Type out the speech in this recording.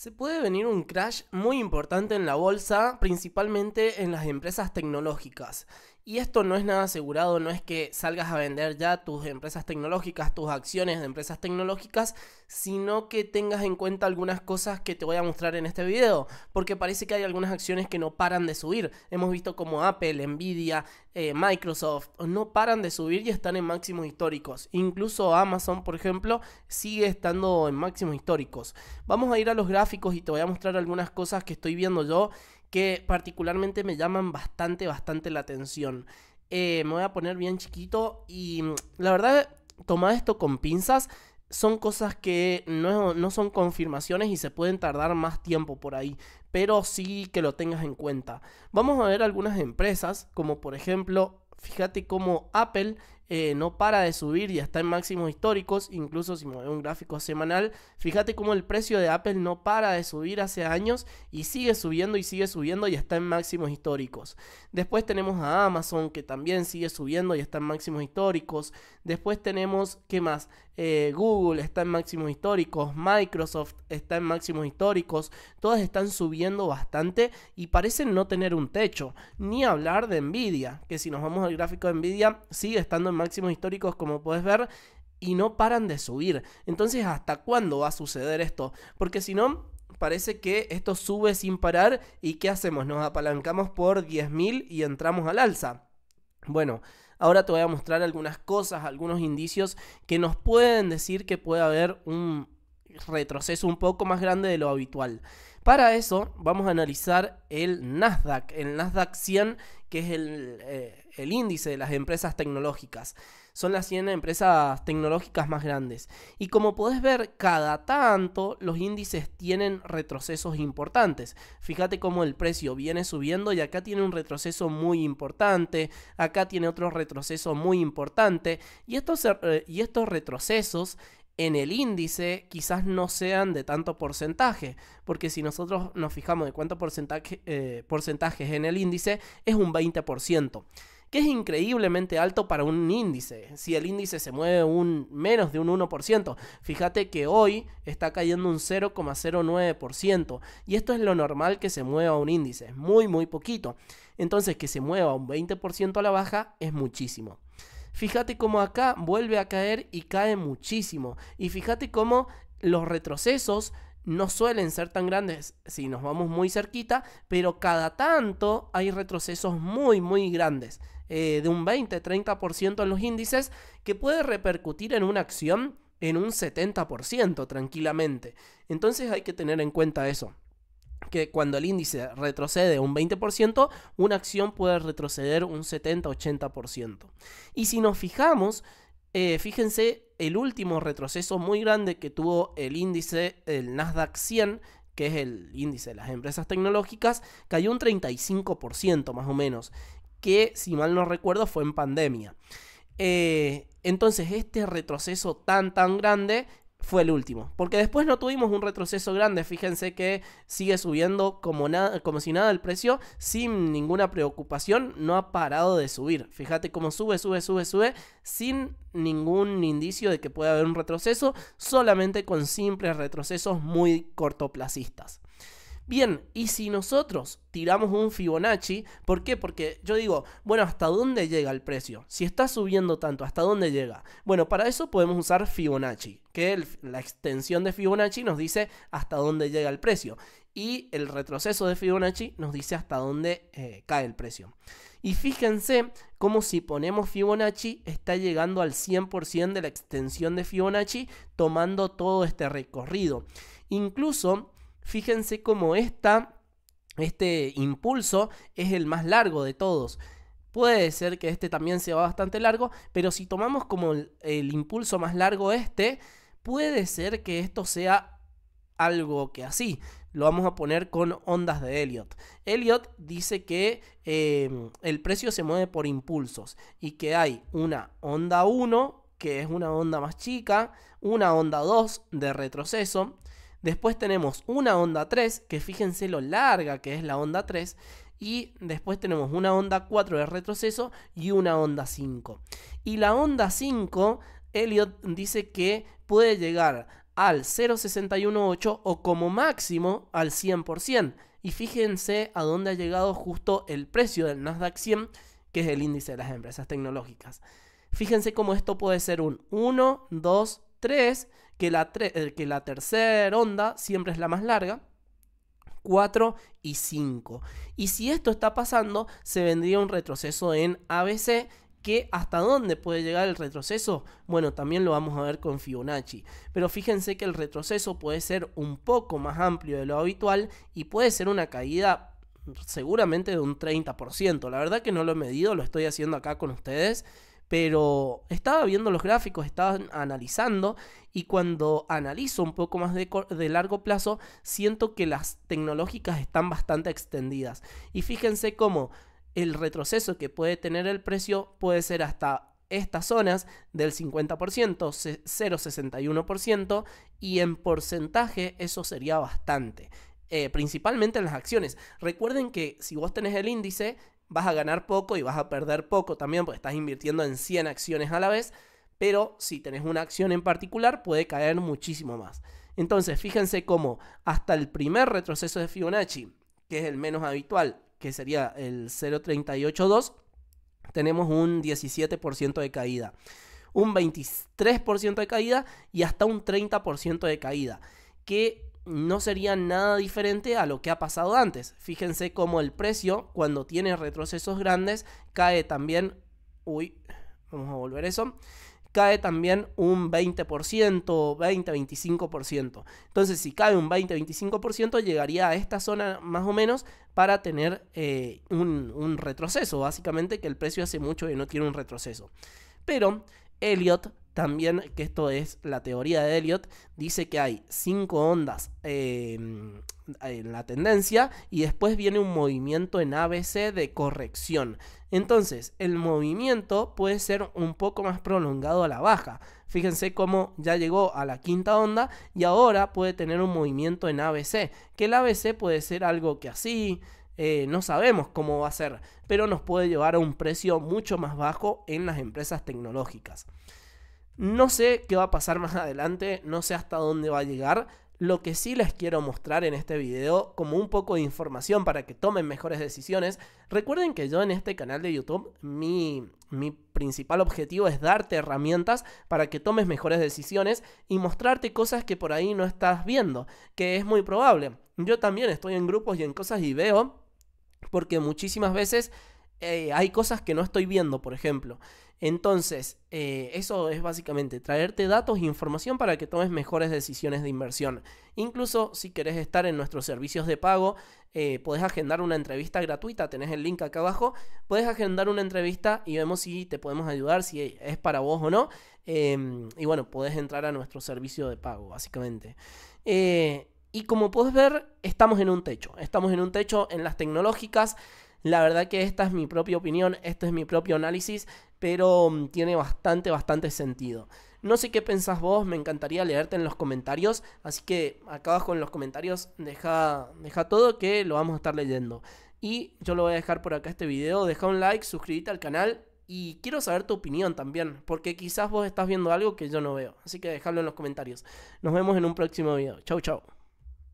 Se puede venir un crash muy importante en la bolsa, principalmente en las empresas tecnológicas. Y esto no es nada asegurado, no es que salgas a vender ya tus empresas tecnológicas, tus acciones de empresas tecnológicas, sino que tengas en cuenta algunas cosas que te voy a mostrar en este video, porque parece que hay algunas acciones que no paran de subir. Hemos visto como Apple, Nvidia, eh, Microsoft no paran de subir y están en máximos históricos. Incluso Amazon, por ejemplo, sigue estando en máximos históricos. Vamos a ir a los gráficos y te voy a mostrar algunas cosas que estoy viendo yo que particularmente me llaman bastante, bastante la atención. Eh, me voy a poner bien chiquito y mm, la verdad, tomar esto con pinzas. Son cosas que no, no son confirmaciones y se pueden tardar más tiempo por ahí, pero sí que lo tengas en cuenta. Vamos a ver algunas empresas, como por ejemplo, fíjate cómo Apple eh, no para de subir y está en máximos históricos, incluso si veo un gráfico semanal, fíjate cómo el precio de Apple no para de subir hace años y sigue subiendo y sigue subiendo y está en máximos históricos. Después tenemos a Amazon que también sigue subiendo y está en máximos históricos. Después tenemos, ¿qué más? Eh, Google está en máximos históricos, Microsoft está en máximos históricos, todas están subiendo bastante y parecen no tener un techo, ni hablar de Nvidia, que si nos vamos al gráfico de Nvidia sigue estando en máximos históricos como puedes ver y no paran de subir. Entonces, ¿hasta cuándo va a suceder esto? Porque si no, parece que esto sube sin parar y ¿qué hacemos? Nos apalancamos por 10.000 y entramos al alza. Bueno, ahora te voy a mostrar algunas cosas, algunos indicios que nos pueden decir que puede haber un retroceso un poco más grande de lo habitual. Para eso vamos a analizar el Nasdaq, el Nasdaq 100, que es el, eh, el índice de las empresas tecnológicas. Son las 100 empresas tecnológicas más grandes. Y como podés ver, cada tanto los índices tienen retrocesos importantes. Fíjate cómo el precio viene subiendo y acá tiene un retroceso muy importante, acá tiene otro retroceso muy importante. Y estos, eh, y estos retrocesos en el índice quizás no sean de tanto porcentaje, porque si nosotros nos fijamos de cuánto porcentaje, eh, en el índice, es un 20% que es increíblemente alto para un índice. Si el índice se mueve un menos de un 1%, fíjate que hoy está cayendo un 0,09%. Y esto es lo normal que se mueva un índice, muy, muy poquito. Entonces, que se mueva un 20% a la baja es muchísimo. Fíjate cómo acá vuelve a caer y cae muchísimo. Y fíjate cómo los retrocesos no suelen ser tan grandes si nos vamos muy cerquita, pero cada tanto hay retrocesos muy, muy grandes. Eh, de un 20-30% en los índices que puede repercutir en una acción en un 70% tranquilamente. Entonces hay que tener en cuenta eso que cuando el índice retrocede un 20%, una acción puede retroceder un 70-80%. Y si nos fijamos, eh, fíjense el último retroceso muy grande que tuvo el índice, el Nasdaq 100, que es el índice de las empresas tecnológicas, cayó un 35% más o menos que, si mal no recuerdo, fue en pandemia. Eh, entonces, este retroceso tan, tan grande fue el último. Porque después no tuvimos un retroceso grande. Fíjense que sigue subiendo como, como si nada el precio, sin ninguna preocupación. No ha parado de subir. Fíjate cómo sube, sube, sube, sube, sin ningún indicio de que pueda haber un retroceso, solamente con simples retrocesos muy cortoplacistas. Bien, y si nosotros tiramos un Fibonacci, ¿por qué? Porque yo digo, bueno, ¿hasta dónde llega el precio? Si está subiendo tanto, ¿hasta dónde llega? Bueno, para eso podemos usar Fibonacci, que la extensión de Fibonacci nos dice hasta dónde llega el precio y el retroceso de Fibonacci nos dice hasta dónde eh, cae el precio. Y fíjense cómo si ponemos Fibonacci está llegando al 100% de la extensión de Fibonacci tomando todo este recorrido. Incluso Fíjense cómo esta, este impulso es el más largo de todos. Puede ser que este también sea bastante largo, pero si tomamos como el, impulso más largo este, puede ser que esto sea algo que así. Lo vamos a poner con ondas de Elliot. Elliot dice que em, el precio se mueve por impulsos y que hay una onda 1, que es una onda más chica, una onda 2 de retroceso, Después tenemos una onda 3, que fíjense lo larga que es la onda 3. Y después tenemos una onda 4 de retroceso y una onda 5. Y la onda 5, Elliot dice que puede llegar al 0,618 o como máximo al 100%. Y fíjense a dónde ha llegado justo el precio del Nasdaq 100, que es el índice de las empresas tecnológicas. Fíjense cómo esto puede ser un 1, 2, 3, que la, eh, que la tercera onda siempre es la más larga. 4 y 5. Y si esto está pasando, se vendría un retroceso en ABC que hasta dónde puede llegar el retroceso, bueno, también lo vamos a ver con Fibonacci. Pero fíjense que el retroceso puede ser un poco más amplio de lo habitual y puede ser una caída seguramente de un 30%. La verdad que no lo he medido, lo estoy haciendo acá con ustedes pero estaba viendo los gráficos, estaba analizando y cuando analizo un poco más de, largo plazo, siento que las tecnológicas están bastante extendidas. Y fíjense cómo el retroceso que puede tener el precio puede ser hasta estas zonas del 50%, 0,61% y en porcentaje eso sería bastante. Eh, principalmente en las acciones. Recuerden que si vos tenés el índice, vas a ganar poco y vas a perder poco también, porque estás invirtiendo en 100 acciones a la vez, pero si tenés una acción en particular puede caer muchísimo más. Entonces, fíjense cómo hasta el primer retroceso de Fibonacci, que es el menos habitual, que sería el 0.382, tenemos un 17% de caída, un 23% de caída y hasta un 30% de caída, que no sería nada diferente a lo que ha pasado antes. Fíjense cómo el precio, cuando tiene retrocesos grandes, cae también... Uy, vamos a volver eso cae también un 20%, 20-25%. Entonces, si cae un 20-25%, llegaría a esta zona más o menos para tener eh, un, un retroceso. Básicamente que el precio hace mucho y no tiene un retroceso. Pero Elliot también, que esto es la teoría de Elliot, dice que hay cinco ondas em, en la tendencia y después viene un movimiento en ABC de corrección. Entonces, el movimiento puede ser un poco más prolongado a la baja. Fíjense cómo ya llegó a la quinta onda y ahora puede tener un movimiento en ABC, que el ABC puede ser algo que así, eh, no sabemos cómo va a ser, pero nos puede llevar a un precio mucho más bajo en las empresas tecnológicas. No sé qué va a pasar más adelante, no sé hasta dónde va a llegar. Lo que sí les quiero mostrar en este video, como un poco de información para que tomen mejores decisiones, recuerden que yo en este canal de YouTube, mi, mi principal objetivo es darte herramientas para que tomes mejores decisiones y mostrarte cosas que por ahí no estás viendo, que es muy probable. Yo también estoy en grupos y en cosas y veo, porque muchísimas veces eh, hay cosas que no estoy viendo, por ejemplo. Entonces, eh, eso es básicamente traerte datos e información para que tomes mejores decisiones de inversión. Incluso si querés estar en nuestros servicios de pago, eh, podés agendar una entrevista gratuita, tenés el link acá abajo, podés agendar una entrevista y vemos si te podemos ayudar, si es para vos o no. Em, y bueno, podés entrar a nuestro servicio de pago, básicamente. Eh, y como podés ver, estamos en un techo, estamos en un techo en las tecnológicas. La verdad que esta es mi propia opinión, este es mi propio análisis pero mm, tiene bastante, bastante sentido. No sé qué pensás vos, me encantaría leerte en los comentarios, así que acá abajo en los comentarios deja, deja todo que lo vamos a estar leyendo. Y yo lo voy a dejar por acá este video, deja un like, suscríbete al canal y quiero saber tu opinión también, porque quizás vos estás viendo algo que yo no veo, así que dejalo en los comentarios. Nos vemos en un próximo video, chau chau.